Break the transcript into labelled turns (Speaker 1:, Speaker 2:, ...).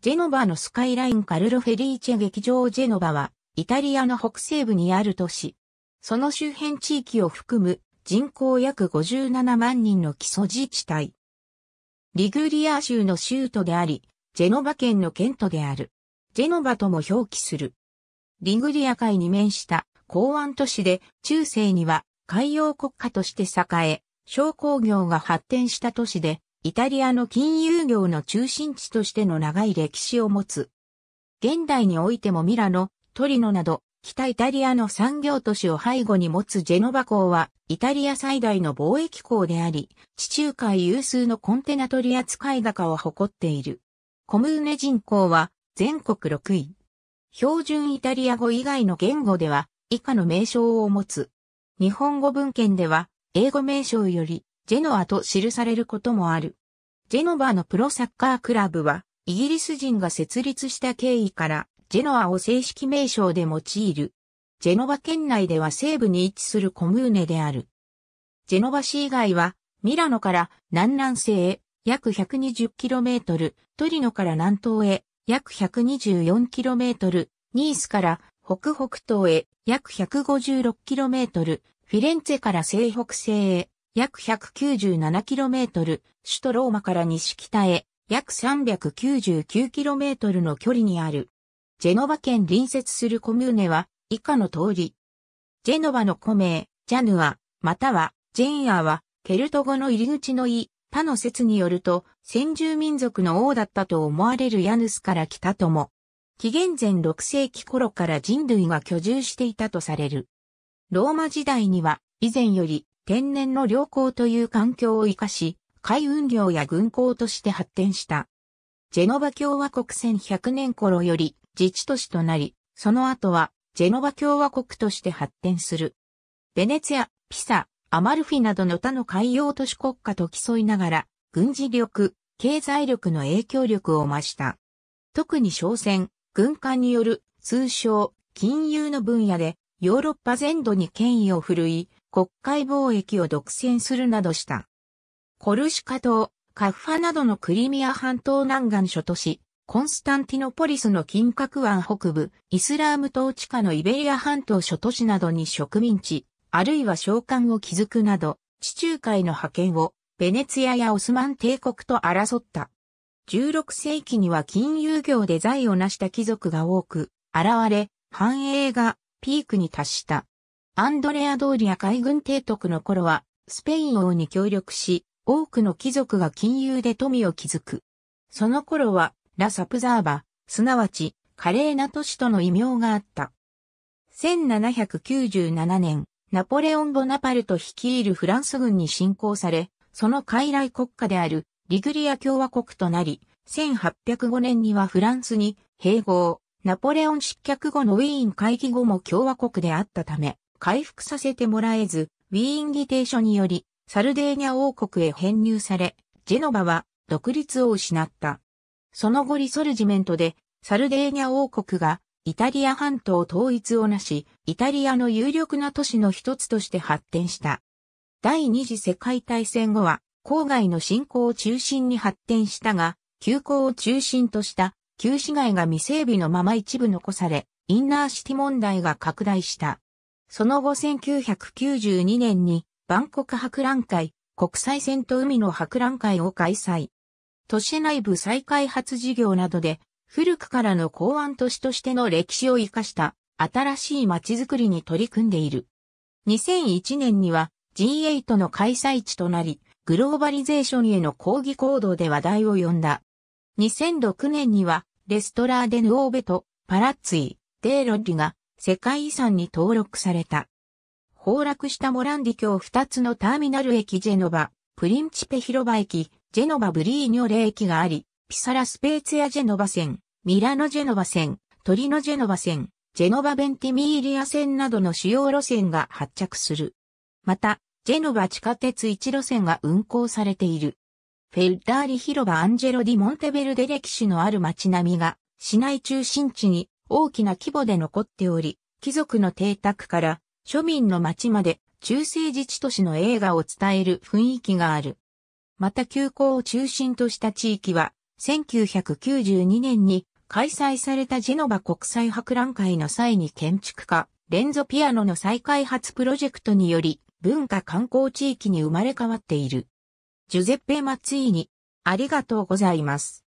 Speaker 1: ジェノバのスカイラインカルロフェリーチェ劇場ジェノバは、イタリアの北西部にある都市。その周辺地域を含む人口約57万人の基礎自治体。リグリア州の州都であり、ジェノバ県の県都である。ジェノバとも表記する。リグリア海に面した港湾都市で、中世には海洋国家として栄え、商工業が発展した都市で、イタリアの金融業の中心地としての長い歴史を持つ。現代においてもミラノ、トリノなど、北イタリアの産業都市を背後に持つジェノバ港は、イタリア最大の貿易港であり、地中海有数のコンテナ取扱い高を誇っている。コムーネ人口は、全国6位。標準イタリア語以外の言語では、以下の名称を持つ。日本語文献では、英語名称より、ジェノアと記されることもある。ジェノバのプロサッカークラブは、イギリス人が設立した経緯から、ジェノアを正式名称で用いる。ジェノバ県内では西部に位置するコムーネである。ジェノバ市以外は、ミラノから南南西へ約 120km、トリノから南東へ約 124km、ニースから北北東へ約 156km、フィレンツェから西北西へ約 197km、首都ローマから西北へ、約 399km の距離にある。ジェノバ県隣接するコミューネは、以下の通り。ジェノバの古名、ジャヌア、または、ジェンアは、ケルト語の入り口の意、他の説によると、先住民族の王だったと思われるヤヌスから来たとも。紀元前6世紀頃から人類が居住していたとされる。ローマ時代には、以前より天然の良好という環境を活かし、海運業や軍港として発展した。ジェノバ共和国1100年頃より自治都市となり、その後はジェノバ共和国として発展する。ベネツィア、ピサ、アマルフィなどの他の海洋都市国家と競いながら、軍事力、経済力の影響力を増した。特に商船、軍艦による通称、金融の分野で、ヨーロッパ全土に権威を振るい、国会貿易を独占するなどした。コルシカ島、カファなどのクリミア半島南岸諸都市、コンスタンティノポリスの金閣湾北部、イスラーム統治下のイベリア半島諸都市などに植民地、あるいは召喚を築くなど、地中海の覇権を、ベネツィアやオスマン帝国と争った。16世紀には金融業で財を成した貴族が多く、現れ、繁栄がピークに達した。アンドレア・ドーリア海軍提督の頃は、スペイン王に協力し、多くの貴族が金融で富を築く。その頃は、ラ・サプザーバ、すなわち、華麗な都市との異名があった。1797年、ナポレオン・ボナパルト率いるフランス軍に侵攻され、その傀儡国家であるリグリア共和国となり、1805年にはフランスに併合、ナポレオン失脚後のウィーン会議後も共和国であったため、回復させてもらえず、ウィーン議定書により、サルデーニャ王国へ編入され、ジェノバは独立を失った。その後リソルジメントで、サルデーニャ王国がイタリア半島統一をなし、イタリアの有力な都市の一つとして発展した。第二次世界大戦後は、郊外の侵攻を中心に発展したが、急行を中心とした旧市街が未整備のまま一部残され、インナーシティ問題が拡大した。その後1992年に、万国博覧会、国際線と海の博覧会を開催。都市内部再開発事業などで、古くからの港湾都市としての歴史を活かした新しい街づくりに取り組んでいる。2001年には G8 の開催地となり、グローバリゼーションへの抗議行動で話題を呼んだ。2006年にはレストラーデヌオーベとパラッツィ、デーロッリが世界遺産に登録された。崩落したモランディ橋二つのターミナル駅ジェノバ、プリンチペ広場駅、ジェノバブリーニョレ駅があり、ピサラスペーツヤジェノバ線、ミラノジェノバ線、トリノジェノバ線、ジェノバベンティミーリア線などの主要路線が発着する。また、ジェノバ地下鉄1路線が運行されている。フェルダーリ広場アンジェロ・ディ・モンテベルデ歴史のある街並みが市内中心地に大きな規模で残っており、貴族の邸宅から庶民の町まで中世自治都市の映画を伝える雰囲気がある。また休校を中心とした地域は、1992年に開催されたジェノバ国際博覧会の際に建築家、レンゾピアノの再開発プロジェクトにより、文化観光地域に生まれ変わっている。ジュゼッペ・マツイに、ありがとうございます。